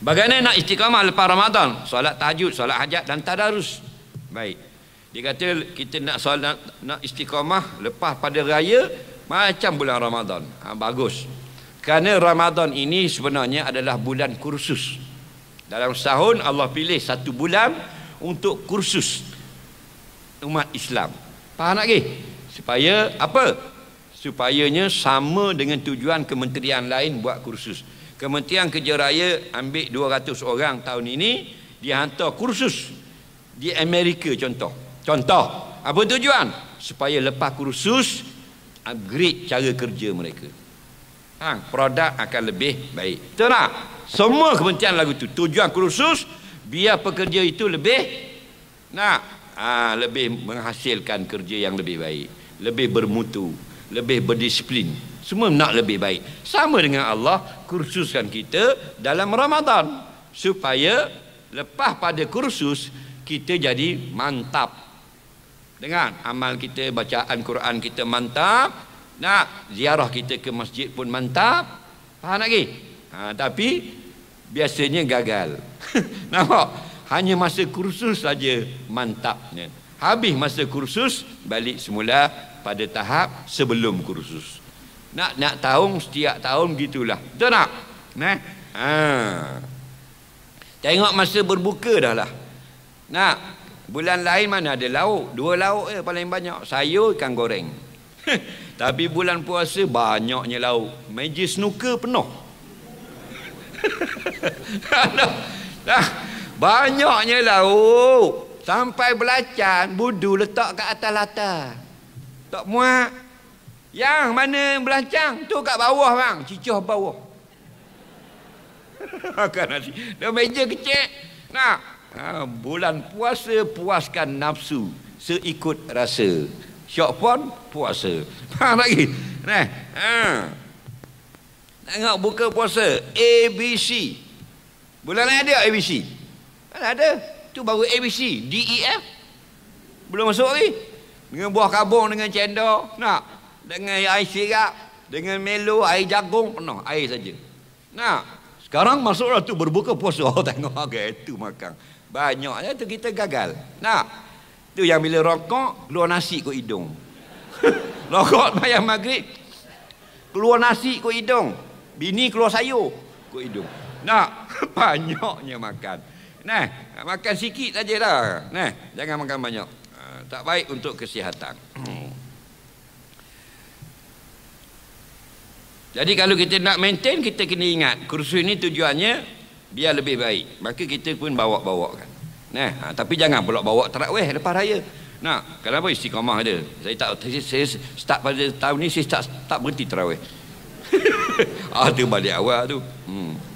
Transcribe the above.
Bagaimana nak istiqamah lepas Ramadan? Solat tahajud, solat hajat dan tadarus. Baik. Dia kata kita nak solat nak istiqamah lepas pada raya macam bulan Ramadan. Ha, bagus. Kerana Ramadan ini sebenarnya adalah bulan kursus. Dalam setahun Allah pilih satu bulan untuk kursus umat Islam. Faham tak ke? Supaya apa? Supayanya sama dengan tujuan kementerian lain buat kursus. Kementerian Kerja Raya ambil 200 orang tahun ini dihantar kursus di Amerika contoh. Contoh, apa tujuan? Supaya lepas kursus upgrade cara kerja mereka. Ha, produk akan lebih baik. Tenang. Semua kementerian lagu tu tujuan kursus biar pekerja itu lebih nak ha, lebih menghasilkan kerja yang lebih baik, lebih bermutu, lebih berdisiplin. Semua nak lebih baik. Sama dengan Allah kursuskan kita dalam Ramadan supaya lepas pada kursus kita jadi mantap. Dengan amal kita bacaan Quran kita mantap, nak ziarah kita ke masjid pun mantap. Faham tak lagi? Ha, tapi biasanya gagal. Nampak? Hanya masa kursus saja mantapnya. Habis masa kursus balik semula pada tahap sebelum kursus nak nak tahun setiap tahun gitulah betul tak nah ha tengok masa berbuka dah lah nak bulan lain mana ada lauk dua lauk je paling banyak sayur ikan goreng tapi bulan puasa banyaknya lauk meja snooker penuh nah, banyaknya lauk sampai belacan budu letak kat atas lata tak muat yang mana belancang tu kat bawah bang, cicah bawah. Makan nasi. Dah meja kecil. Nah, ha, bulan puasa puaskan nafsu seikut rasa. Syok pun puasa. Ha lagi. Nah. Ha. Tengok buka puasa ABC. Bulan ni ada ABC. Kan ada. Tu baru ABC, DEF. Belum masuk lagi. Dengan buah kabung dengan cendol. Nah dengan air sirap, dengan melo, air jagung penuh, air saja. Nah, sekarang masuklah tu berbuka puasa. Oh, tengok agak itu makan. Banyaknya tu kita gagal. Nah. Tu yang bila rokok, keluar nasi ke hidung. rokok bayang maghrib. Keluar nasi ke hidung. Bini keluar sayur ke hidung. Nah, banyaknya makan. Nah, makan sikit sajalah. Nah, jangan makan banyak. Ah, tak baik untuk kesihatan. Jadi kalau kita nak maintain kita kena ingat kursus ini tujuannya biar lebih baik. Maka kita pun bawa-bawa kan. Nah, ha, tapi jangan pula bawa tarawih lepas raya. Nah, kenapa istiqamah ada? Saya tak saya, saya start pada tahun ni saya tak tak berhenti tarawih. ah tu balik awal tu. Hmm.